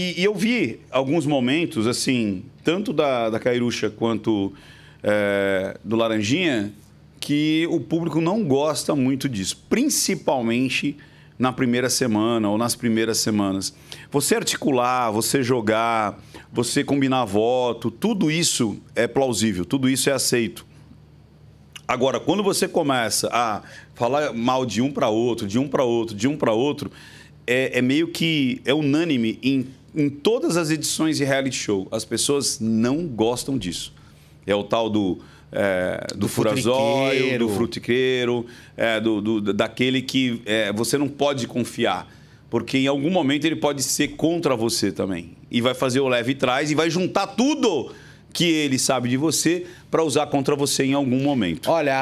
E, e, eu vi alguns momentos, assim, tanto da, da cairucha quanto é, do Laranjinha, que o público não gosta muito disso, principalmente na primeira semana ou nas primeiras semanas. Você articular, você jogar, você combinar voto, tudo isso é plausível, tudo isso é aceito. Agora, quando você começa a falar mal de um para outro, de um para outro, de um para outro, é, é, meio que é unânime em em todas as edições de reality show, as pessoas não gostam disso. É o tal do. É, do, do furazóio, do frutiqueiro, é, do, do, daquele que é, você não pode confiar. Porque em algum momento ele pode ser contra você também. E vai fazer o leve trás e vai juntar tudo que ele sabe de você para usar contra você em algum momento. Olha.